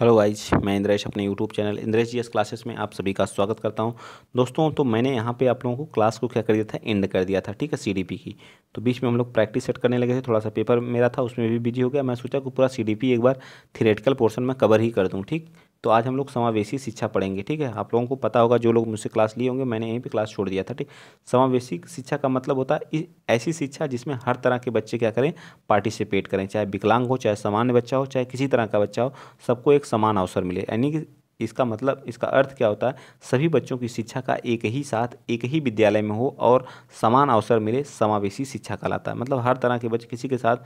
hello guys मैं इंद्रेश अपने YouTube channel Indresh G S classes में आप सभी का स्वागत करता हूं दोस्तों तो मैंने यहाँ पे आप लोगों को क्लास को क्या कर दिया था एंड कर दिया था ठीक है सीडीपी की तो बीच में हम लोग प्रैक्टिस सेट करने लगे थे थोड़ा सा पेपर मेरा था उसमें भी बिजी हो गया मैं सोचा कि पूरा सी एक बार थिरेटिकल पोर्सन में कवर ही कर दूँ ठीक तो आज हम लोग समावेशी शिक्षा पढ़ेंगे ठीक है आप लोगों को पता होगा जो लोग मुझसे क्लास लिए होंगे मैंने यहीं पर क्लास छोड़ दिया था ठीक समावेशी शिक्षा का मतलब होता है ऐसी शिक्षा जिसमें हर तरह के बच्चे क्या करें पार्टिसिपेट करें चाहे विकलांग हो चाहे सामान्य बच्चा हो चाहे किसी तरह का बच्चा हो सबको एक समान अवसर मिले यानी कि इसका मतलब इसका अर्थ क्या होता है सभी बच्चों की शिक्षा का एक ही साथ एक ही विद्यालय में हो और समान अवसर मिले समावेशी शिक्षा कहलाता है मतलब हर तरह के बच्चे किसी के साथ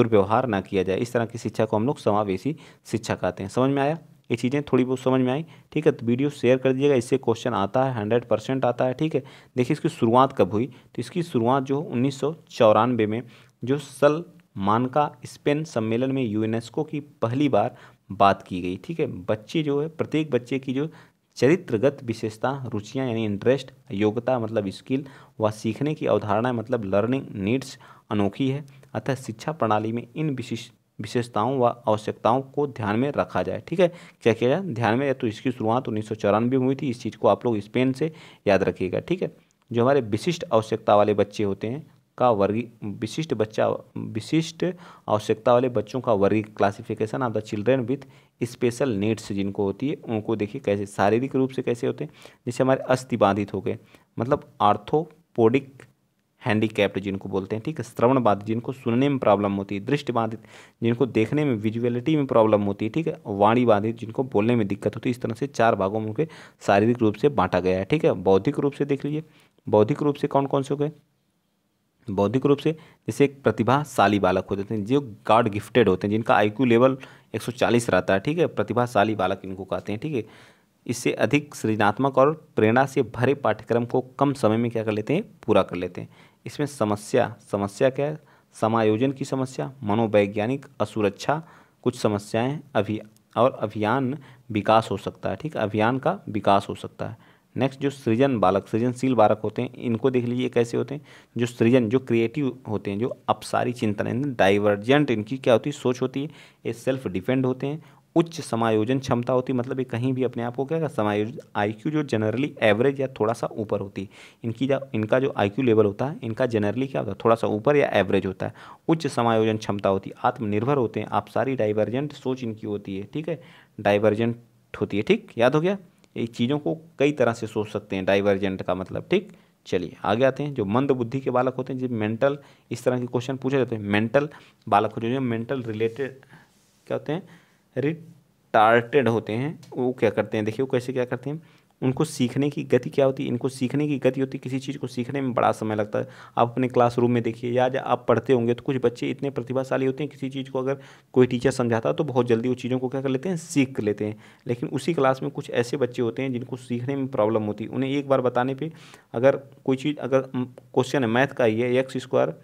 दुर्व्यवहार ना किया जाए इस तरह की शिक्षा को हम लोग समावेशी शिक्षा कहते हैं समझ में आया ये चीज़ें थोड़ी बहुत समझ में आई ठीक है तो वीडियो शेयर कर दीजिएगा इससे क्वेश्चन आता है हंड्रेड परसेंट आता है ठीक है देखिए इसकी शुरुआत कब हुई तो इसकी शुरुआत जो उन्नीस में जो सल मानका स्पेन सम्मेलन में यूनेस्को की पहली बार बात की गई ठीक है बच्चे जो है प्रत्येक बच्चे की जो चरित्रगत विशेषता रुचियां यानी इंटरेस्ट योग्यता मतलब स्किल व सीखने की अवधारणा मतलब लर्निंग नीड्स अनोखी है अतः शिक्षा प्रणाली में इन विशिष्ट विशेषताओं व आवश्यकताओं को ध्यान में रखा जाए ठीक है क्या किया जाए ध्यान में तो इसकी शुरुआत उन्नीस में हुई थी इस चीज़ को आप लोग स्पेन से याद रखिएगा ठीक है जो हमारे विशिष्ट आवश्यकता वाले बच्चे होते हैं का वर्गी विशिष्ट बच्चा विशिष्ट आवश्यकता वाले बच्चों का वर्गी classification of the children with special needs जिनको होती है उनको देखिए कैसे शारीरिक रूप से कैसे होते हैं जैसे हमारे अस्थि बाधित हो गए मतलब आर्थोपोडिक हैंडीकैप्ड जिनको बोलते हैं ठीक है श्रवण बाधित जिनको सुनने में प्रॉब्लम होती है दृष्टि बाधित जिनको देखने में विजुअलिटी में प्रॉब्लम होती है ठीक है वाणी बाधित जिनको बोलने में दिक्कत होती है इस तरह से चार भागों में उनके शारीरिक रूप से बांटा गया है ठीक है बौद्धिक रूप से देख लीजिए बौद्धिक रूप से कौन कौन से हो गए बौद्धिक रूप से जैसे एक प्रतिभाशाली बालक होते हैं जो गॉड गिफ्टेड होते हैं जिनका आई लेवल एक रहता है ठीक है प्रतिभाशाली बालक इनको कहते हैं ठीक है इससे अधिक सृजनात्मक और प्रेरणा से भरे पाठ्यक्रम को कम समय में क्या कर लेते हैं पूरा कर लेते हैं इसमें समस्या समस्या क्या है समायोजन की समस्या मनोवैज्ञानिक असुरक्षा कुछ समस्याएं अभी और अभियान विकास हो सकता है ठीक अभियान का विकास हो सकता है नेक्स्ट जो सृजन बालक सृजनशील बालक होते हैं इनको देख लीजिए कैसे होते हैं जो सृजन जो क्रिएटिव होते हैं जो अपसारी चिंतन डाइवर्जेंट इनकी क्या होती है सोच होती है ये सेल्फ डिपेंड होते हैं उच्च समायोजन क्षमता होती मतलब ये कहीं भी अपने आप को क्या समायोजन आईक्यू जो जनरली एवरेज या थोड़ा सा ऊपर होती है इनकी जो इनका जो आईक्यू लेवल होता है इनका जनरली क्या होता है थोड़ा सा ऊपर या एवरेज होता है उच्च समायोजन क्षमता होती है आत्मनिर्भर होते हैं आप सारी डाइवर्जेंट सोच इनकी होती है ठीक है डाइवर्जेंट होती है ठीक याद हो गया ये चीज़ों को कई तरह से सोच सकते हैं डाइवर्जेंट का मतलब ठीक चलिए आगे आते हैं जो मंद बुद्धि के बालक होते हैं जो मेंटल इस तरह के क्वेश्चन पूछे जाते हैं मेंटल बालक होते हैं जो मेंटल रिलेटेड क्या होते हैं रिटार्टेड होते हैं वो क्या करते हैं देखिए वो कैसे क्या करते हैं उनको सीखने की गति क्या होती है इनको सीखने की गति होती है किसी चीज़ को सीखने में बड़ा समय लगता है आप अपने क्लासरूम में देखिए या जब आप पढ़ते होंगे तो कुछ बच्चे इतने प्रतिभाशाली होते हैं किसी चीज़ को अगर कोई टीचर समझाता है तो बहुत जल्दी वो चीज़ों को क्या कर लेते हैं सीख लेते हैं लेकिन उसी क्लास में कुछ ऐसे बच्चे होते हैं जिनको सीखने में प्रॉब्लम होती है उन्हें एक बार बताने पर अगर कोई चीज़ अगर क्वेश्चन है मैथ का ही है x square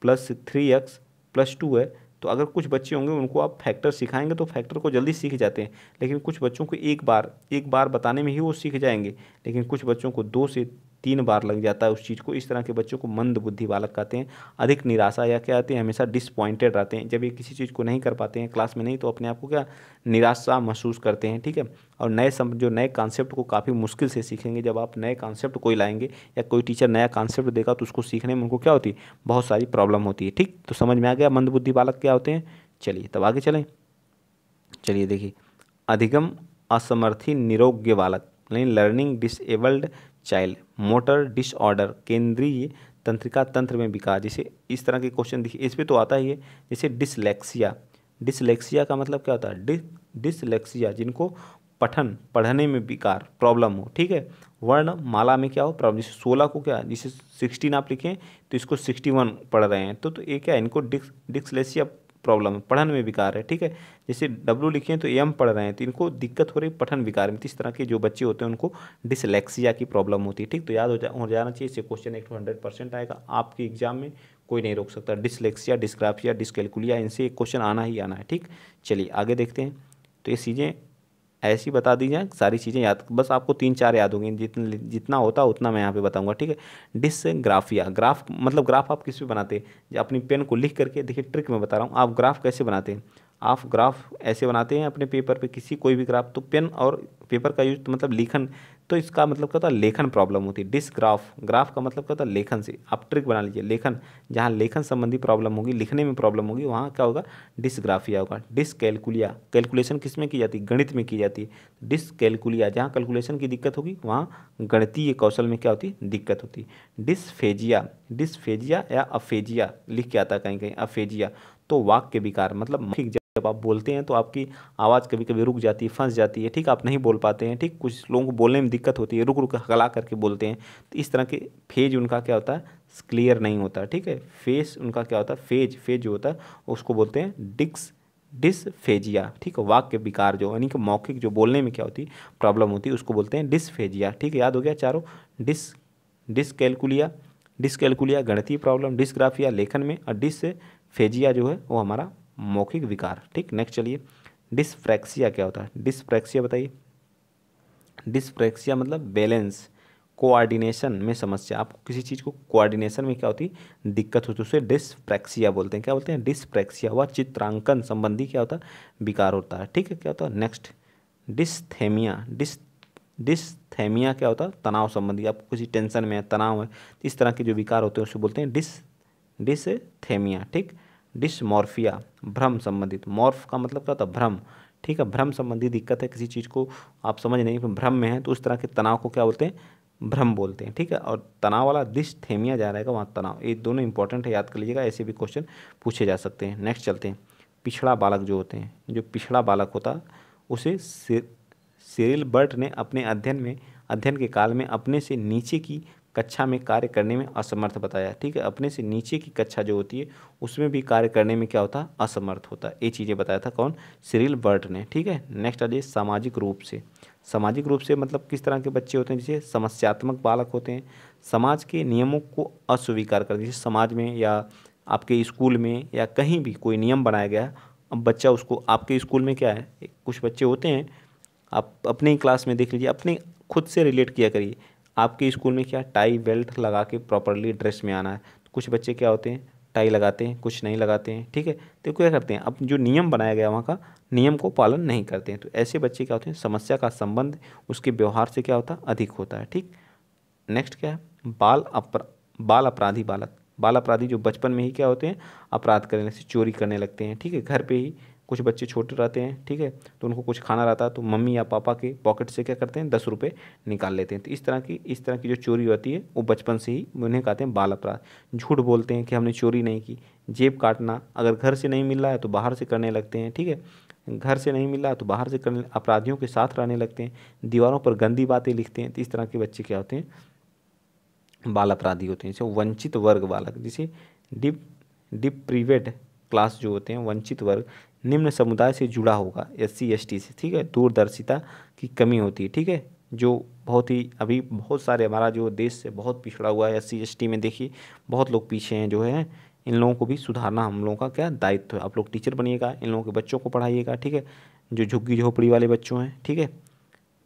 plus three x plus two है तो अगर कुछ बच्चे होंगे उनको आप फैक्टर सिखाएंगे तो फैक्टर को जल्दी सीख जाते हैं लेकिन कुछ बच्चों को एक बार एक बार बताने में ही वो सीख जाएंगे लेकिन कुछ बच्चों को दो से तीन बार लग जाता है उस चीज़ को इस तरह के बच्चों को मंद बुद्धि बालक कहते हैं अधिक निराशा या क्या कहते हैं हमेशा डिसपॉइंटेड रहते हैं जब ये किसी चीज़ को नहीं कर पाते हैं क्लास में नहीं तो अपने आप को क्या निराशा महसूस करते हैं ठीक है और नए सम जो नए कॉन्सेप्ट को काफ़ी मुश्किल से सीखेंगे जब आप नए कॉन्सेप्ट कोई लाएंगे या कोई टीचर नया कॉन्सेप्ट देगा तो उसको सीखने में उनको क्या होती है बहुत सारी प्रॉब्लम होती है ठीक तो समझ में आ गया मंद बुद्धि बालक क्या होते हैं चलिए तब आगे चलें चलिए देखिए अधिगम असमर्थी निरोग्य बालक यानी learning disabled child motor disorder केंद्रीय तंत्रिका तंत्र में विकास जैसे इस तरह के क्वेश्चन देखिए इस पर तो आता ही है जैसे डिसलेक्सिया डिसलेक्सिया का मतलब क्या होता है डि डिसलेक्सिया जिनको पठन पढ़ने में विकार प्रॉब्लम हो ठीक है वर्ण माला में क्या हो प्रॉब्लम जैसे सोलह को क्या जैसे सिक्सटीन आप लिखें तो इसको सिक्सटी वन पढ़ रहे हैं तो तो ये क्या इनको डिक्स डिक्सलेसिया प्रॉब्लम है पढ़न में विकार है ठीक है जैसे डब्लू लिखे हैं तो एम पढ़ रहे हैं तो इनको दिक्कत हो रही पठन विकार में तो इस तरह के जो बच्चे होते हैं उनको डिसलेक्सिया की प्रॉब्लम होती है ठीक तो याद हो जा हो जाना चाहिए इससे क्वेश्चन एक हंड्रेड तो परसेंट आएगा आपके एग्जाम में कोई नहीं रोक सकता डिसलेक्सिया डिस्क्राफिया डिस्केलकुलिया इनसे एक क्वेश्चन आना ही आना है ठीक चलिए आगे देखते हैं तो ये चीज़ें ऐसी बता दी जाए सारी चीज़ें याद बस आपको तीन चार याद होंगी जितने जितना होता उतना मैं यहाँ पे बताऊँगा ठीक है डिसग्राफिया ग्राफ मतलब ग्राफ आप किस पे बनाते हैं अपनी पेन को लिख करके देखिए ट्रिक में बता रहा हूँ आप ग्राफ कैसे बनाते हैं आप ग्राफ ऐसे बनाते हैं अपने पेपर पे किसी कोई भी ग्राफ तो पेन और पेपर का यूज तो मतलब लेखन तो इसका मतलब क्या होता है लेखन प्रॉब्लम होती है डिस ग्राफ का मतलब क्या होता है लेखन से आप ट्रिक बना लीजिए लेखन जहाँ लेखन संबंधी प्रॉब्लम होगी लिखने में प्रॉब्लम होगी वहाँ क्या होगा डिसग्राफिया होगा डिस कैलकुलिया कैलकुलेशन किस में की जाती है गणित में की जाती है कैलकुलिया जहाँ कैलकुलेशन की दिक्कत होगी वहाँ गणितीय कौशल में क्या होती है दिक्कत होती है डिसफेजिया डिसफेजिया या अफेजिया लिख के आता कहीं कहीं अफेजिया तो वाक्य विकार मतलब जब आप बोलते हैं तो आपकी आवाज़ कभी कभी रुक जाती है फंस जाती है ठीक आप नहीं बोल पाते हैं ठीक कुछ लोगों को बोलने में दिक्कत होती है रुक रुक हला करके बोलते हैं तो इस तरह के फेज उनका क्या होता है क्लियर नहीं होता ठीक है फेस उनका क्या होता है फेज फेज जो होता है उसको बोलते हैं डिक्स डिसफेजिया ठीक है वाक्य विकार जो यानी कि मौखिक जो बोलने में क्या होती प्रॉब्लम होती है उसको बोलते हैं डिसफेजिया ठीक है याद हो गया चारों डिस डिसकैलकुलिया डिसकैलकुलिया गणतीय प्रॉब्लम डिसग्राफिया लेखन में और डिसफेजिया जो है वो हमारा मौखिक विकार ठीक नेक्स्ट चलिए डिस्प्रैक्सिया क्या होता है डिस्फ्रैक्सिया बताइए डिस्फ्रैक्सिया मतलब बैलेंस कोऑर्डिनेशन में समस्या आपको किसी चीज़ को कोऑर्डिनेशन में क्या होती है दिक्कत होती है उसे डिस्फ्रैक्सिया बोलते हैं क्या बोलते हैं डिस्फ्रैक्सिया व चित्रांकन संबंधी क्या होता है विकार होता है ठीक है क्या होता है नेक्स्ट डिस्थेमिया डिस डिस्थेमिया क्या होता है तनाव संबंधी आपको किसी टेंशन में है तनाव है तो इस तरह के जो विकार होते हैं उसे बोलते हैं डिस डिसथेमिया ठीक डिसमॉर्फिया भ्रम संबंधित मॉर्फ का मतलब क्या होता है भ्रम ठीक है भ्रम संबंधी दिक्कत है किसी चीज़ को आप समझ नहीं भ्रम में है तो उस तरह के तनाव को क्या बोलते हैं भ्रम बोलते हैं ठीक है और तनाव वाला दिश थेमिया जा रहेगा वहाँ तनाव ये दोनों इंपॉर्टेंट है याद कर लीजिएगा ऐसे भी क्वेश्चन पूछे जा सकते हैं नेक्स्ट चलते हैं पिछड़ा बालक जो होते हैं जो पिछड़ा बालक होता उसे सिरिल बर्ट ने अपने अध्ययन में अध्ययन के काल में अपने से नीचे की कक्षा में कार्य करने में असमर्थ बताया ठीक है अपने से नीचे की कक्षा जो होती है उसमें भी कार्य करने में क्या होता है असमर्थ होता है ये चीज़ें बताया था कौन सिरिल बर्ट ने ठीक है नेक्स्ट आ जाइए सामाजिक रूप से सामाजिक रूप से मतलब किस तरह के बच्चे होते हैं जैसे समस्यात्मक बालक होते हैं समाज के नियमों को अस्वीकार कर जैसे समाज में या आपके स्कूल में या कहीं भी कोई नियम बनाया गया अब बच्चा उसको आपके स्कूल में क्या है कुछ बच्चे होते हैं आप अपने ही क्लास में देख लीजिए अपने खुद से रिलेट किया करिए आपके स्कूल में क्या टाई बेल्ट लगा के प्रॉपरली ड्रेस में आना है तो कुछ बच्चे क्या होते हैं टाई लगाते हैं कुछ नहीं लगाते हैं ठीक है तो क्या करते हैं अब जो नियम बनाया गया वहाँ का नियम को पालन नहीं करते हैं तो ऐसे बच्चे क्या होते हैं समस्या का संबंध उसके व्यवहार से क्या होता है अधिक होता है ठीक नेक्स्ट क्या है बाल अपरा बाल अपराधी बालक बाल अपराधी जो बचपन में ही क्या होते हैं अपराध करने से चोरी करने लगते हैं ठीक है घर पे ही कुछ बच्चे छोटे रहते हैं ठीक है तो उनको कुछ खाना रहता है तो मम्मी या पापा के पॉकेट से क्या करते हैं दस रुपये निकाल लेते हैं तो इस तरह की इस तरह की जो चोरी होती है वो बचपन से ही उन्हें कहते हैं बाल अपराध झूठ बोलते हैं कि हमने चोरी नहीं की जेब काटना अगर घर से नहीं मिल रहा है तो बाहर से करने लगते हैं ठीक है घर से नहीं मिला तो बाहर से करने अपराधियों के साथ रहने लगते हैं दीवारों पर गंदी बातें लिखते हैं तो इस तरह के बच्चे क्या होते हैं बाल अपराधी होते हैं जैसे वंचित वर्ग बालक जिसे डिप डिप प्रीवेट क्लास जो होते हैं वंचित वर्ग निम्न समुदाय से जुड़ा होगा एस सी से ठीक है दूरदर्शिता की कमी होती है ठीक है जो बहुत ही अभी बहुत सारे हमारा जो देश से बहुत पिछड़ा हुआ है एस सी में देखिए बहुत लोग पीछे हैं जो है इन लोगों को भी सुधारना हम लोगों का क्या दायित्व है आप लोग टीचर बनिएगा इन लोगों के बच्चों को पढ़ाइएगा ठीक है जो झुग्गी झोपड़ी वाले बच्चों हैं ठीक है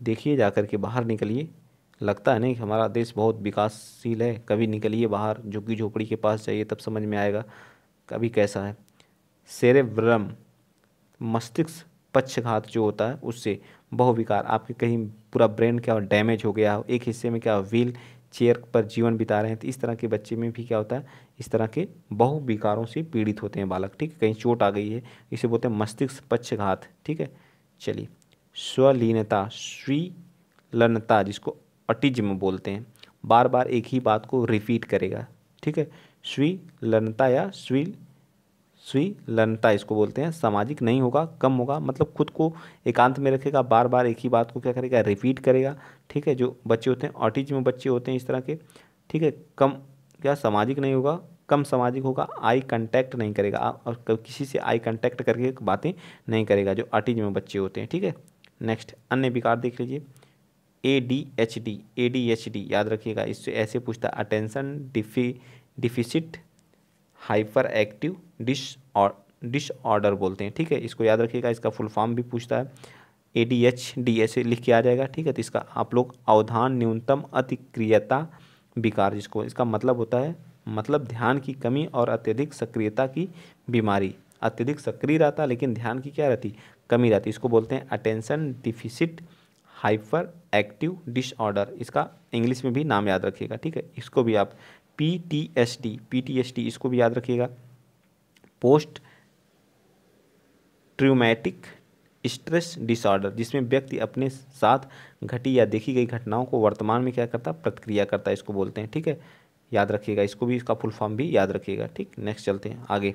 देखिए जा कर के बाहर निकलिए लगता है ना कि हमारा देश बहुत विकासशील है कभी निकलिए बाहर झुग्गी झोपड़ी के पास जाइए तब समझ में आएगा कभी कैसा है सेरेब्रम मस्तिष्क पक्षघात जो होता है उससे बहुविकार आपके कहीं पूरा ब्रेन क्या डैमेज हो गया हो एक हिस्से में क्या व्हील चेयर पर जीवन बिता रहे हैं तो इस तरह के बच्चे में भी क्या होता है इस तरह के बहुविकारों से पीड़ित होते हैं बालक ठीक है कहीं चोट आ गई है इसे बोलते हैं मस्तिष्क पक्षघात ठीक है चलिए स्वलीनता स्वीलनता जिसको अटिज्म बोलते हैं बार बार एक ही बात को रिपीट करेगा ठीक है स्वीलनता या स्वील स्वीलनता इसको बोलते हैं सामाजिक नहीं होगा कम होगा मतलब खुद को एकांत में रखेगा बार बार एक ही बात को क्या करेगा रिपीट करेगा ठीक है जो बच्चे होते हैं ऑटिज में बच्चे होते हैं इस तरह के ठीक है कम क्या सामाजिक नहीं होगा कम सामाजिक होगा आई कांटेक्ट नहीं करेगा और किसी से आई कांटेक्ट करके बातें नहीं करेगा जो ऑटिज में बच्चे होते हैं ठीक है नेक्स्ट अन्य विकार देख लीजिए A D H D A D H D याद रखिएगा इससे ऐसे पूछता अटेंशन डिफी डिफिसिट हाइपर एक्टिव डिश और डिसऑर्डर बोलते हैं ठीक है इसको याद रखिएगा इसका फुल फॉर्म भी पूछता है A D H D S लिख के आ जाएगा ठीक है तो इसका आप लोग अवधान न्यूनतम अतिक्रियता विकार जिसको इसका मतलब होता है मतलब ध्यान की कमी और अत्यधिक सक्रियता की बीमारी अत्यधिक सक्रिय रहता लेकिन ध्यान की क्या रहती कमी रहती इसको बोलते हैं attention deficit hyperactive disorder इसका इंग्लिश में भी नाम याद रखिएगा ठीक है इसको भी आप P T S P T S इसको भी याद रखिएगा पोस्ट ट्रूमैटिक स्ट्रेस डिसऑर्डर जिसमें व्यक्ति अपने साथ घटी या देखी गई घटनाओं को वर्तमान में क्या करता प्रतिक्रिया करता है इसको बोलते हैं ठीक है याद रखिएगा इसको भी इसका फुल फॉर्म भी याद रखिएगा ठीक नेक्स्ट चलते हैं आगे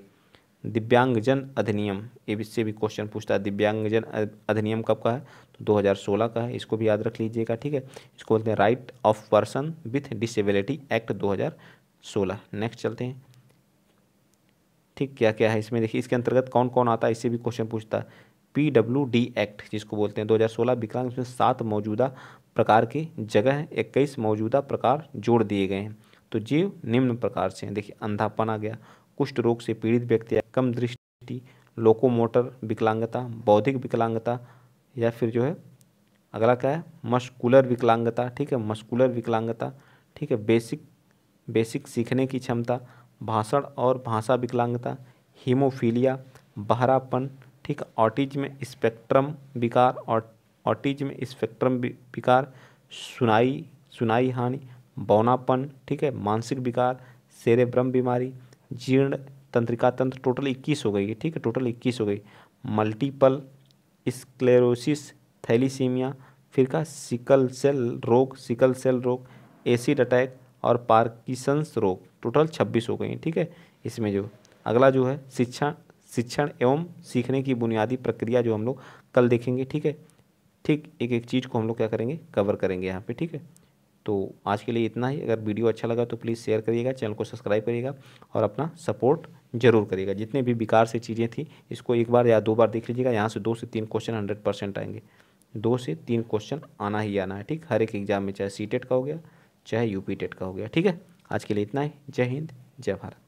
दिव्यांगजन अधिनियम ये भी से भी क्वेश्चन पूछता है दिव्यांगजन अधिनियम कब का है तो 2016 का है इसको भी याद रख लीजिएगा ठीक है इसको बोलते हैं right of person with disability act 2016 next चलते हैं ठीक क्या क्या है इसमें देखिए इसके अंतर्गत कौन कौन आता है इससे भी क्वेश्चन पूछता है पी डब्ल्यू डी एक्ट जिसको बोलते हैं सोलह विकलांग इसमें सात मौजूदा प्रकार की जगह इक्कीस मौजूदा प्रकार जोड़ दिए गए हैं तो जीव निम्न प्रकार से हैं देखिए अंधापन आ गया कुष्ठ रोग से पीड़ित व्यक्ति कम दृष्टि लोकोमोटर विकलांगता बौद्धिक विकलांगता या फिर जो है अगला क्या है मस्कुलर विकलांगता ठीक है मस्कुलर विकलांगता ठीक है बेसिक बेसिक सीखने की क्षमता भाषण और भाषा विकलांगता हीमोफीलिया बहरापन ठीक ऑटिज्म स्पेक्ट्रम विकार ऑटिज ऑटिज्म स्पेक्ट्रम विकार सुनाई सुनाई हानि बौनापन ठीक है मानसिक विकार सेरेब्रम बीमारी जीर्ण तंत्रिका तंत्र टोटल इक्कीस हो गई है ठीक है टोटल इक्कीस हो गई मल्टीपल स्क्लेरोसिस थैलीसीमिया फिर का सिकल सेल रोग सिकल सेल रोग एसिड अटैक और पार्किसंस रोग टोटल छब्बीस हो गई हैं ठीक है इसमें जो अगला जो है शिक्षा शिक्षण एवं सीखने की बुनियादी प्रक्रिया जो हम लोग कल देखेंगे ठीक है ठीक एक एक चीज़ को हम लोग क्या करेंगे कवर करेंगे यहाँ पे ठीक है तो आज के लिए इतना ही अगर वीडियो अच्छा लगा तो प्लीज़ शेयर करिएगा चैनल को सब्सक्राइब करिएगा और अपना सपोर्ट जरूर करिएगा जितने भी बेकार से चीज़ें थी इसको एक बार या दो बार देख लीजिएगा यहाँ से दो से तीन क्वेश्चन हंड्रेड परसेंट आएंगे दो से तीन क्वेश्चन आना ही आना है ठीक हर एक एग्जाम में चाहे सी टेट का हो गया चाहे यू टेट का हो गया ठीक है आज के लिए इतना ही जय हिंद जय भारत